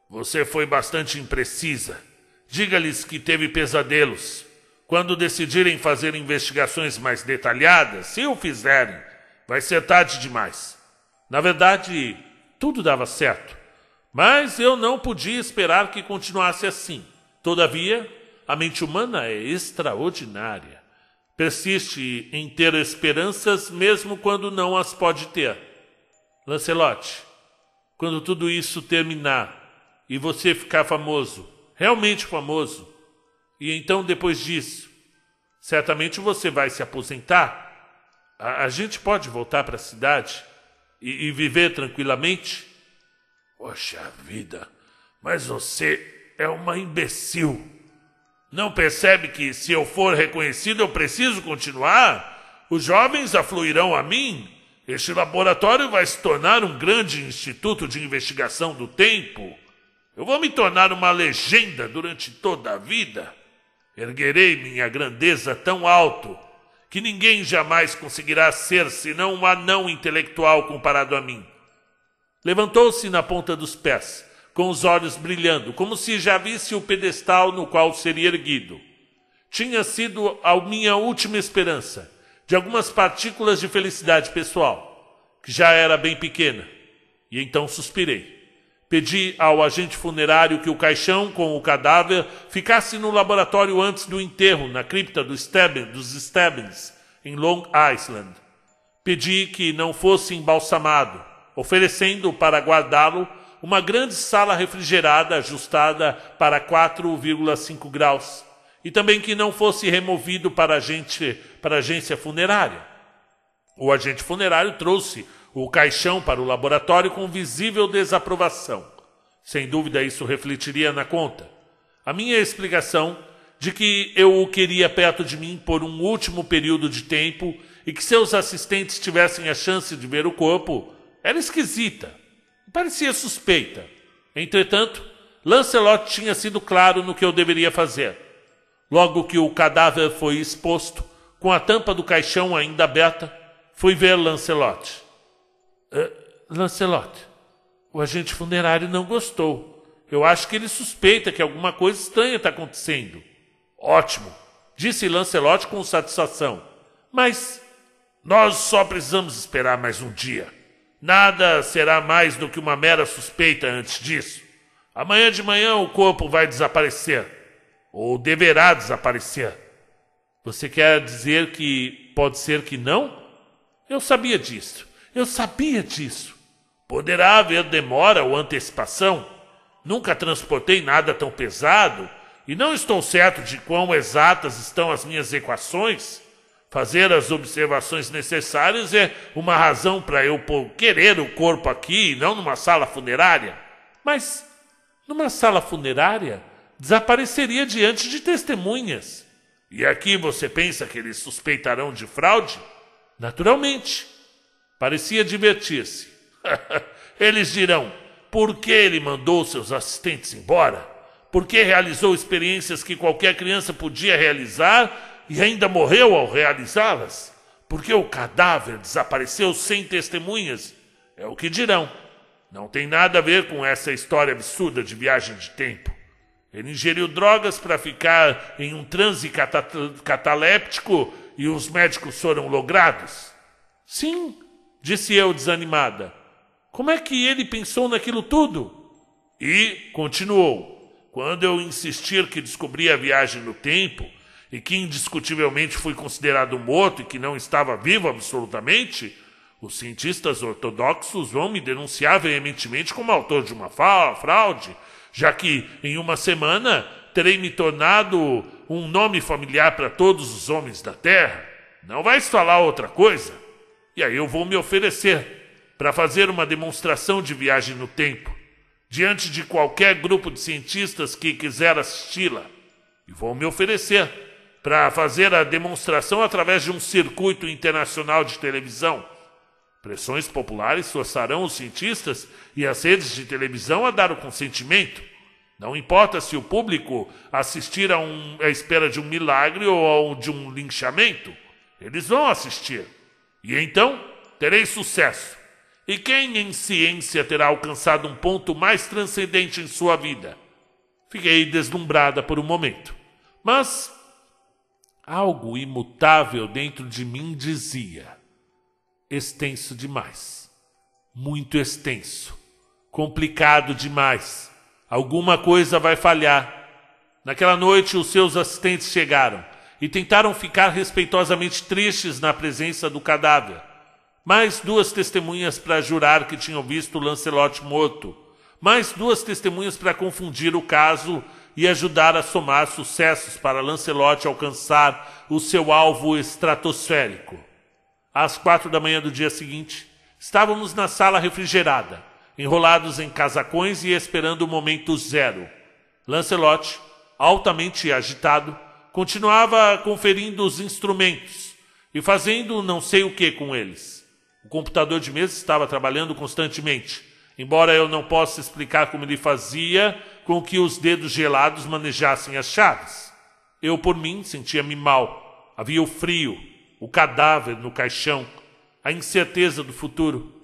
você foi bastante imprecisa. Diga-lhes que teve pesadelos. Quando decidirem fazer investigações mais detalhadas, se o fizerem, vai ser tarde demais. Na verdade, tudo dava certo. Mas eu não podia esperar que continuasse assim. Todavia, a mente humana é extraordinária. Persiste em ter esperanças mesmo quando não as pode ter. Lancelote, quando tudo isso terminar e você ficar famoso, realmente famoso, e então depois disso, certamente você vai se aposentar. A, a gente pode voltar para a cidade e, e viver tranquilamente? Poxa vida, mas você é uma imbecil. Não percebe que se eu for reconhecido eu preciso continuar? Os jovens afluirão a mim? Este laboratório vai se tornar um grande instituto de investigação do tempo. Eu vou me tornar uma legenda durante toda a vida. Erguerei minha grandeza tão alto que ninguém jamais conseguirá ser senão um anão intelectual comparado a mim. Levantou-se na ponta dos pés, com os olhos brilhando, como se já visse o pedestal no qual seria erguido. Tinha sido a minha última esperança, de algumas partículas de felicidade pessoal, que já era bem pequena. E então suspirei. Pedi ao agente funerário que o caixão com o cadáver ficasse no laboratório antes do enterro, na cripta do dos Stebbins, em Long Island. Pedi que não fosse embalsamado, oferecendo para guardá-lo uma grande sala refrigerada ajustada para 4,5 graus, e também que não fosse removido para, gente, para a agência funerária. O agente funerário trouxe o caixão para o laboratório com visível desaprovação. Sem dúvida, isso refletiria na conta. A minha explicação de que eu o queria perto de mim por um último período de tempo e que seus assistentes tivessem a chance de ver o corpo era esquisita, parecia suspeita. Entretanto, Lancelot tinha sido claro no que eu deveria fazer. Logo que o cadáver foi exposto, com a tampa do caixão ainda aberta, fui ver Lancelot. Uh, Lancelot, o agente funerário não gostou. Eu acho que ele suspeita que alguma coisa estranha está acontecendo. Ótimo, disse Lancelot com satisfação. Mas nós só precisamos esperar mais um dia. Nada será mais do que uma mera suspeita antes disso. Amanhã de manhã o corpo vai desaparecer. Ou deverá desaparecer. Você quer dizer que pode ser que não? Eu sabia disso. Eu sabia disso. Poderá haver demora ou antecipação. Nunca transportei nada tão pesado e não estou certo de quão exatas estão as minhas equações fazer as observações necessárias é uma razão para eu querer o corpo aqui, não numa sala funerária. Mas numa sala funerária desapareceria diante de testemunhas. E aqui você pensa que eles suspeitarão de fraude? Naturalmente. Parecia divertir-se. *laughs* eles dirão: por que ele mandou seus assistentes embora? Por que realizou experiências que qualquer criança podia realizar e ainda morreu ao realizá-las, porque o cadáver desapareceu sem testemunhas, é o que dirão. Não tem nada a ver com essa história absurda de viagem de tempo. Ele ingeriu drogas para ficar em um transe cata cataléptico e os médicos foram logrados. Sim, disse eu desanimada. Como é que ele pensou naquilo tudo? E continuou: quando eu insistir que descobri a viagem no tempo, e que indiscutivelmente foi considerado morto e que não estava vivo absolutamente, os cientistas ortodoxos vão me denunciar veementemente como autor de uma fraude, já que em uma semana terei me tornado um nome familiar para todos os homens da Terra. Não vais falar outra coisa? E aí eu vou me oferecer para fazer uma demonstração de viagem no tempo, diante de qualquer grupo de cientistas que quiser assisti-la. E vou me oferecer para fazer a demonstração através de um circuito internacional de televisão. Pressões populares forçarão os cientistas e as redes de televisão a dar o consentimento. Não importa se o público assistir a um, à espera de um milagre ou de um linchamento, eles vão assistir. E então terei sucesso. E quem em ciência terá alcançado um ponto mais transcendente em sua vida? Fiquei deslumbrada por um momento, mas Algo imutável dentro de mim dizia: extenso demais, muito extenso, complicado demais, alguma coisa vai falhar. Naquela noite, os seus assistentes chegaram e tentaram ficar respeitosamente tristes na presença do cadáver. Mais duas testemunhas para jurar que tinham visto Lancelot morto mais duas testemunhas para confundir o caso e ajudar a somar sucessos para Lancelote alcançar o seu alvo estratosférico. Às quatro da manhã do dia seguinte, estávamos na sala refrigerada, enrolados em casacões e esperando o momento zero. Lancelote, altamente agitado, continuava conferindo os instrumentos e fazendo não sei o que com eles. O computador de mesa estava trabalhando constantemente, embora eu não possa explicar como ele fazia com que os dedos gelados manejassem as chaves. Eu, por mim, sentia-me mal. Havia o frio, o cadáver no caixão, a incerteza do futuro.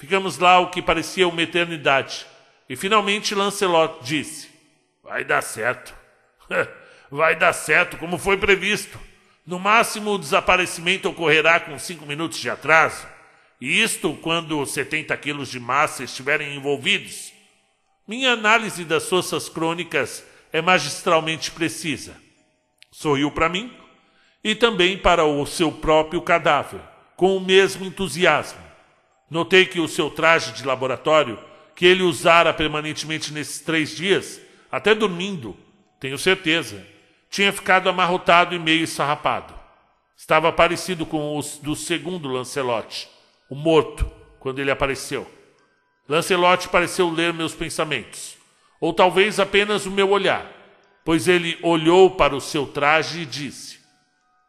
Ficamos lá o que parecia uma eternidade. E finalmente Lancelot disse: Vai dar certo. *laughs* Vai dar certo, como foi previsto. No máximo, o desaparecimento ocorrerá com cinco minutos de atraso. E isto quando 70 quilos de massa estiverem envolvidos minha análise das suas crônicas é magistralmente precisa. Sorriu para mim e também para o seu próprio cadáver, com o mesmo entusiasmo. Notei que o seu traje de laboratório, que ele usara permanentemente nesses três dias, até dormindo, tenho certeza, tinha ficado amarrotado e meio esfarrapado. Estava parecido com o do segundo Lancelote, o morto, quando ele apareceu. Lancelote pareceu ler meus pensamentos, ou talvez apenas o meu olhar, pois ele olhou para o seu traje e disse: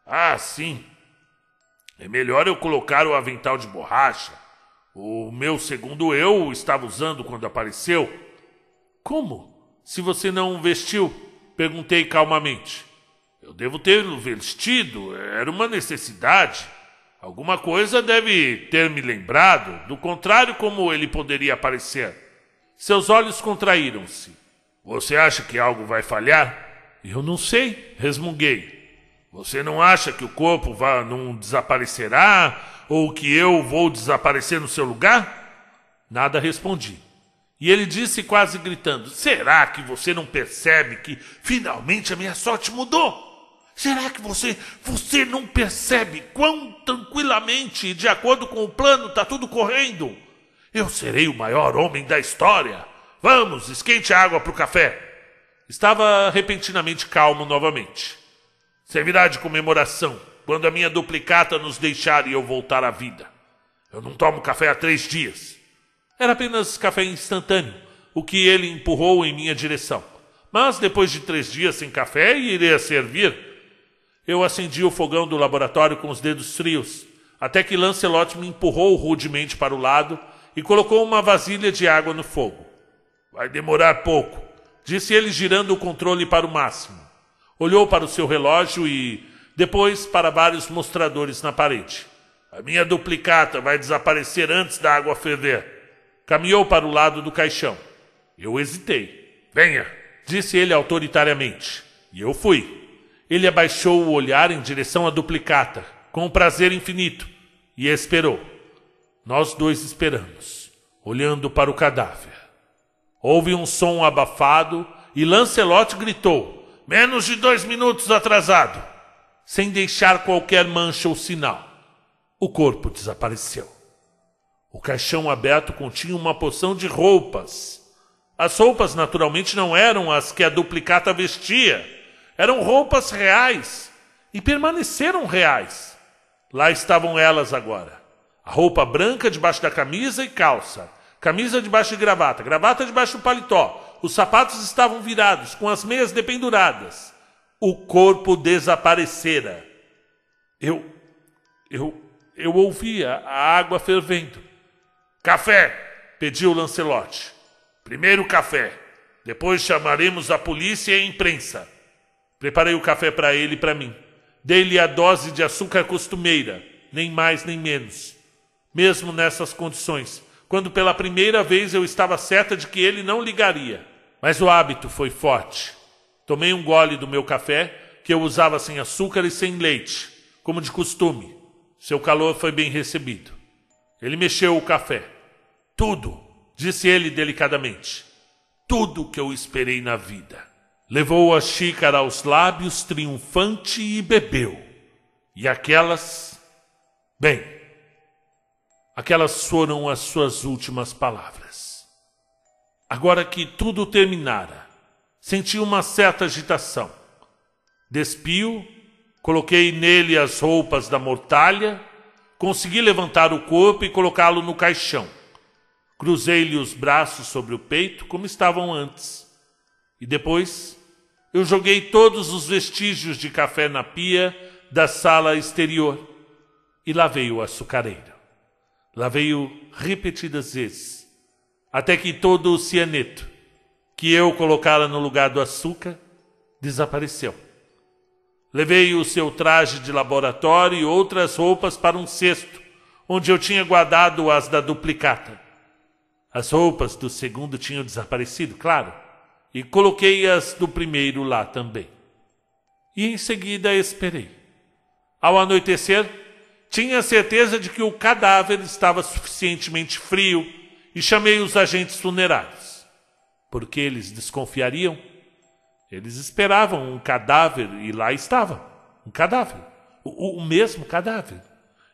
Ah, sim. É melhor eu colocar o avental de borracha. O meu segundo eu estava usando quando apareceu. Como? Se você não o vestiu? Perguntei calmamente. Eu devo tê-lo vestido, era uma necessidade. Alguma coisa deve ter me lembrado, do contrário, como ele poderia aparecer? Seus olhos contraíram-se. Você acha que algo vai falhar? Eu não sei, resmunguei. Você não acha que o corpo vá, não desaparecerá ou que eu vou desaparecer no seu lugar? Nada respondi. E ele disse quase gritando: Será que você não percebe que finalmente a minha sorte mudou? Será que você, você não percebe quão tranquilamente, de acordo com o plano, está tudo correndo? Eu serei o maior homem da história. Vamos, esquente a água para o café. Estava repentinamente calmo novamente. Servirá de comemoração quando a minha duplicata nos deixar e eu voltar à vida. Eu não tomo café há três dias. Era apenas café instantâneo, o que ele empurrou em minha direção. Mas depois de três dias sem café, iria servir eu acendi o fogão do laboratório com os dedos frios, até que Lancelot me empurrou rudemente para o lado e colocou uma vasilha de água no fogo. Vai demorar pouco, disse ele, girando o controle para o máximo. Olhou para o seu relógio e depois para vários mostradores na parede. A minha duplicata vai desaparecer antes da água ferver. Caminhou para o lado do caixão. Eu hesitei. Venha, disse ele autoritariamente. E eu fui ele abaixou o olhar em direção à duplicata, com um prazer infinito, e esperou. Nós dois esperamos, olhando para o cadáver. Houve um som abafado e Lancelot gritou: Menos de dois minutos atrasado! Sem deixar qualquer mancha ou sinal. O corpo desapareceu. O caixão aberto continha uma poção de roupas. As roupas, naturalmente, não eram as que a duplicata vestia eram roupas reais e permaneceram reais. Lá estavam elas agora. A roupa branca debaixo da camisa e calça, camisa debaixo de gravata, gravata debaixo do paletó. Os sapatos estavam virados, com as meias dependuradas. O corpo desaparecera. Eu. Eu. Eu ouvia a água fervendo. Café! pediu Lancelote. Primeiro café. Depois chamaremos a polícia e a imprensa. Preparei o café para ele e para mim. Dei-lhe a dose de açúcar costumeira, nem mais nem menos. Mesmo nessas condições, quando pela primeira vez eu estava certa de que ele não ligaria. Mas o hábito foi forte. Tomei um gole do meu café, que eu usava sem açúcar e sem leite, como de costume. Seu calor foi bem recebido. Ele mexeu o café. Tudo, disse ele delicadamente. Tudo que eu esperei na vida levou a xícara aos lábios triunfante e bebeu. E aquelas. Bem, aquelas foram as suas últimas palavras. Agora que tudo terminara, senti uma certa agitação. despio coloquei nele as roupas da mortalha, consegui levantar o corpo e colocá-lo no caixão. Cruzei-lhe os braços sobre o peito, como estavam antes, e depois eu joguei todos os vestígios de café na pia da sala exterior e lavei o açucareiro. Lavei-o repetidas vezes, até que todo o cianeto que eu colocara no lugar do açúcar desapareceu. Levei o seu traje de laboratório e outras roupas para um cesto, onde eu tinha guardado as da duplicata. As roupas do segundo tinham desaparecido, claro, e coloquei as do primeiro lá também. E em seguida esperei. Ao anoitecer, tinha certeza de que o cadáver estava suficientemente frio e chamei os agentes funerários. Porque eles desconfiariam? Eles esperavam um cadáver e lá estava um cadáver. O, o mesmo cadáver.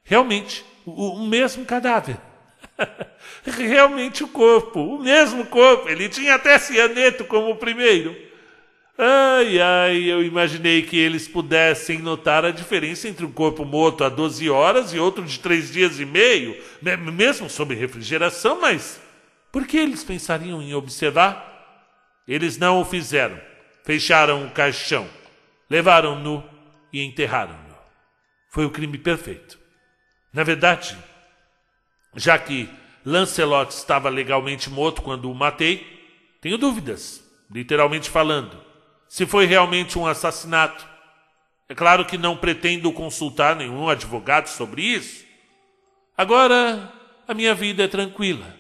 Realmente, o, o mesmo cadáver. *laughs* Realmente o corpo, o mesmo corpo. Ele tinha até cianeto como o primeiro. Ai, ai, eu imaginei que eles pudessem notar a diferença entre um corpo morto há 12 horas e outro de 3 dias e meio, mesmo sob refrigeração, mas por que eles pensariam em observar? Eles não o fizeram. Fecharam o caixão, levaram-no e enterraram-no. Foi o crime perfeito. Na verdade, já que Lancelot estava legalmente morto quando o matei, tenho dúvidas, literalmente falando, se foi realmente um assassinato. É claro que não pretendo consultar nenhum advogado sobre isso. Agora, a minha vida é tranquila,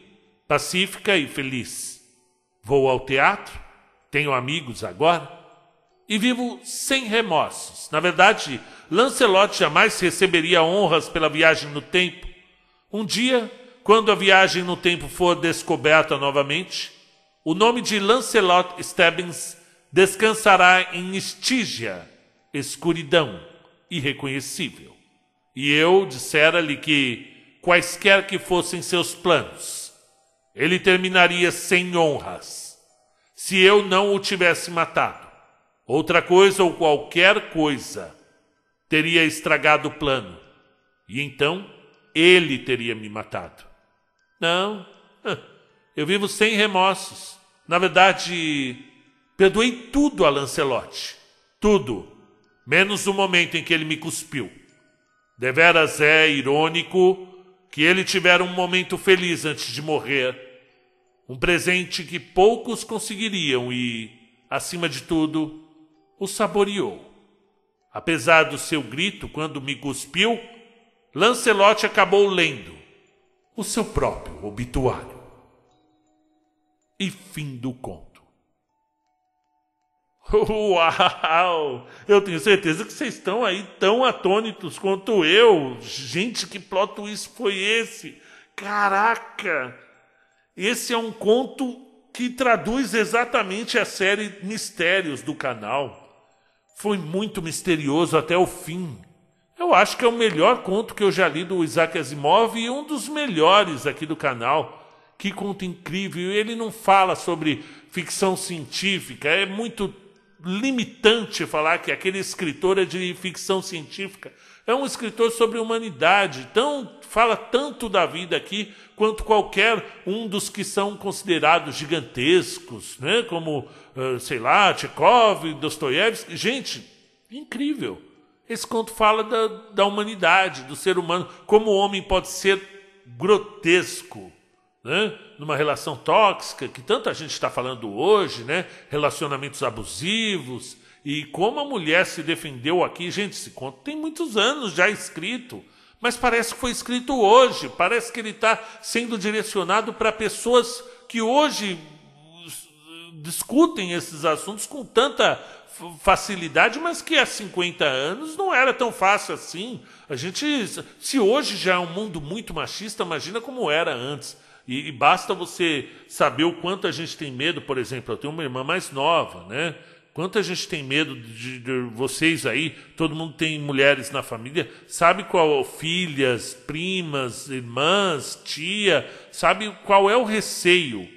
pacífica e feliz. Vou ao teatro, tenho amigos agora e vivo sem remorsos. Na verdade, Lancelot jamais receberia honras pela viagem no tempo um dia, quando a viagem no tempo for descoberta novamente, o nome de Lancelot Stebbins descansará em estígia, escuridão, irreconhecível. E eu dissera-lhe que, quaisquer que fossem seus planos, ele terminaria sem honras, se eu não o tivesse matado. Outra coisa ou qualquer coisa teria estragado o plano. E então ele teria me matado. Não, eu vivo sem remorsos. Na verdade, perdoei tudo a Lancelote. Tudo. Menos o momento em que ele me cuspiu. Deveras é irônico que ele tivera um momento feliz antes de morrer. Um presente que poucos conseguiriam e, acima de tudo, o saboreou. Apesar do seu grito quando me cuspiu, Lancelote acabou lendo o seu próprio obituário. E fim do conto. *laughs* Uau! Eu tenho certeza que vocês estão aí tão atônitos quanto eu. Gente, que plot twist foi esse? Caraca! Esse é um conto que traduz exatamente a série Mistérios do canal. Foi muito misterioso até o fim. Eu acho que é o melhor conto que eu já li do Isaac Asimov e um dos melhores aqui do canal. Que conto incrível! Ele não fala sobre ficção científica, é muito limitante falar que aquele escritor é de ficção científica. É um escritor sobre humanidade, então fala tanto da vida aqui quanto qualquer um dos que são considerados gigantescos, né? como, eh, sei lá, Tchekov, Dostoiévski. Gente, incrível! Esse conto fala da, da humanidade, do ser humano, como o homem pode ser grotesco, né? numa relação tóxica, que tanta gente está falando hoje, né? relacionamentos abusivos, e como a mulher se defendeu aqui. Gente, esse conto tem muitos anos já escrito, mas parece que foi escrito hoje, parece que ele está sendo direcionado para pessoas que hoje discutem esses assuntos com tanta facilidade, mas que há 50 anos não era tão fácil assim. A gente, se hoje já é um mundo muito machista, imagina como era antes. E, e basta você saber o quanto a gente tem medo, por exemplo, eu tenho uma irmã mais nova, né? Quanto a gente tem medo de, de, vocês aí, todo mundo tem mulheres na família, sabe qual filhas, primas, irmãs, tia, sabe qual é o receio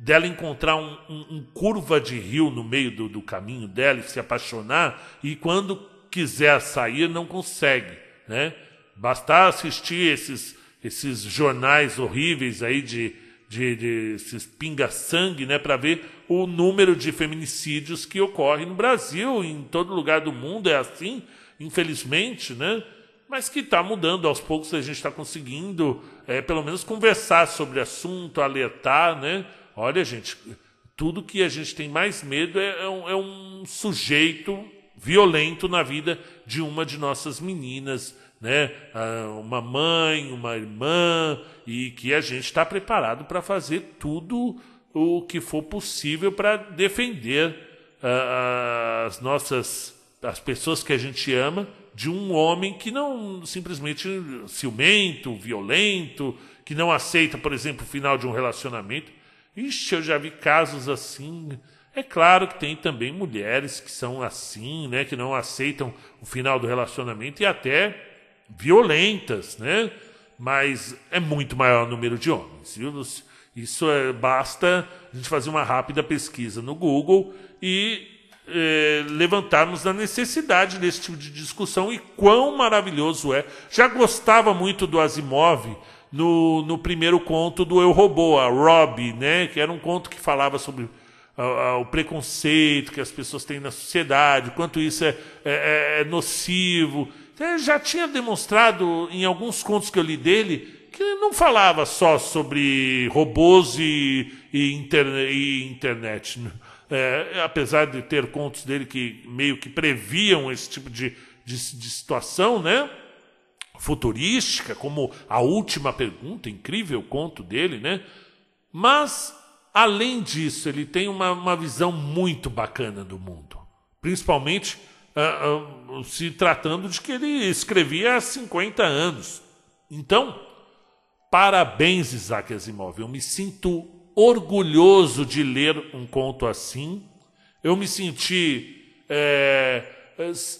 dela encontrar um, um, um curva de rio no meio do, do caminho dela e se apaixonar, e quando quiser sair não consegue, né? Bastar assistir esses, esses jornais horríveis aí de, de, de esses pinga-sangue, né? Para ver o número de feminicídios que ocorre no Brasil, em todo lugar do mundo é assim, infelizmente, né? Mas que está mudando, aos poucos a gente está conseguindo, é, pelo menos, conversar sobre o assunto, alertar, né? Olha, gente, tudo que a gente tem mais medo é, é, um, é um, sujeito violento na vida de uma de nossas meninas, né? Ah, uma mãe, uma irmã, e que a gente está preparado para fazer tudo o que for possível para defender ah, ah, as nossas as pessoas que a gente ama de um homem que não simplesmente ciumento, violento, que não aceita, por exemplo, o final de um relacionamento. Ixi, eu já vi casos assim. É claro que tem também mulheres que são assim, né, que não aceitam o final do relacionamento e até violentas, né? Mas é muito maior o número de homens, viu? Isso é, basta a gente fazer uma rápida pesquisa no Google e é, levantarmos a necessidade desse tipo de discussão e quão maravilhoso é. Já gostava muito do Asimov, no, no primeiro conto do Eu Robô, a Rob, né? Que era um conto que falava sobre o preconceito que as pessoas têm na sociedade, quanto isso é, é, é, é nocivo. Eu então, já tinha demonstrado em alguns contos que eu li dele que não falava só sobre robôs e, e, interne, e internet. Né? É, apesar de ter contos dele que meio que previam esse tipo de, de, de situação, né? futurística, como a última pergunta, incrível conto dele, né? Mas, além disso, ele tem uma, uma visão muito bacana do mundo, principalmente uh, uh, se tratando de que ele escrevia há 50 anos. Então, parabéns, Isaac Asimov, eu me sinto orgulhoso de ler um conto assim, eu me senti. É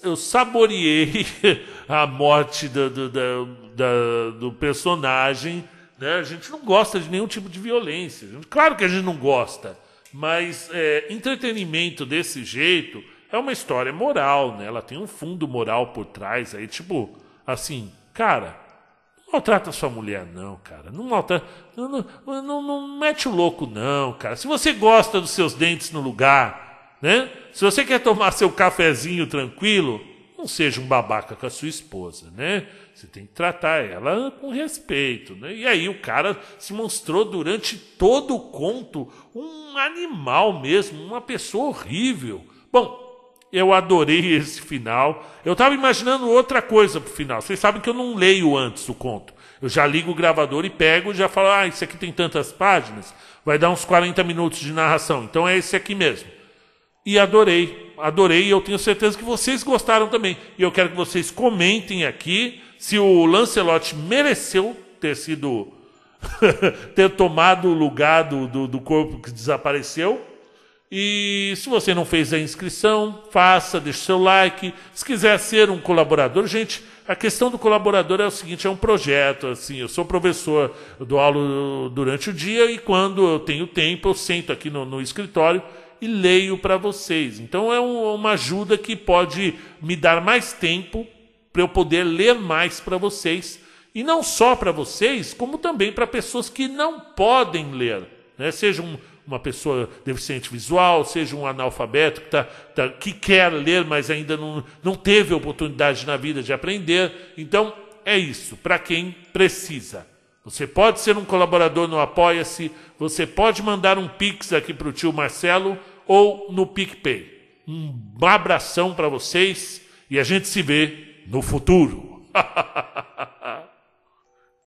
eu saboreei *laughs* a morte do, do, do, do personagem. Né? A gente não gosta de nenhum tipo de violência. Claro que a gente não gosta, mas é, entretenimento desse jeito é uma história moral, né? Ela tem um fundo moral por trás aí, tipo, assim, cara, não maltrata sua mulher, não, cara. Não maltrata. Não, não, não, não mete o louco, não, cara. Se você gosta dos seus dentes no lugar né? Se você quer tomar seu cafezinho tranquilo, não seja um babaca com a sua esposa, né? Você tem que tratar ela com respeito, né? E aí o cara se mostrou durante todo o conto um animal mesmo, uma pessoa horrível. Bom, eu adorei esse final. Eu estava imaginando outra coisa pro final. Vocês sabem que eu não leio antes o conto. Eu já ligo o gravador e pego e já falo: "Ah, isso aqui tem tantas páginas, vai dar uns 40 minutos de narração. Então é esse aqui mesmo." e adorei. Adorei e eu tenho certeza que vocês gostaram também. E eu quero que vocês comentem aqui se o Lancelot mereceu ter sido *laughs* ter tomado o lugar do, do, do, corpo que desapareceu. E se você não fez a inscrição, faça, deixe seu like. Se quiser ser um colaborador, gente, a questão do colaborador é o seguinte: é um projeto. Assim, eu sou professor, eu dou aula durante o dia e quando eu tenho tempo, eu sento aqui no, no escritório e leio para vocês. Então é um, uma ajuda que pode me dar mais tempo para eu poder ler mais para vocês. E não só para vocês, como também para pessoas que não podem ler. Né? Seja um, uma pessoa deficiente visual, seja um analfabeto que, tá, tá, que quer ler, mas ainda não, não teve oportunidade na vida de aprender. Então, é isso, para quem precisa. Você pode ser um colaborador no Apoia-se, você pode mandar um pix aqui para o tio Marcelo, ou no PicPay. Um abração para vocês e a gente se vê no futuro. *laughs*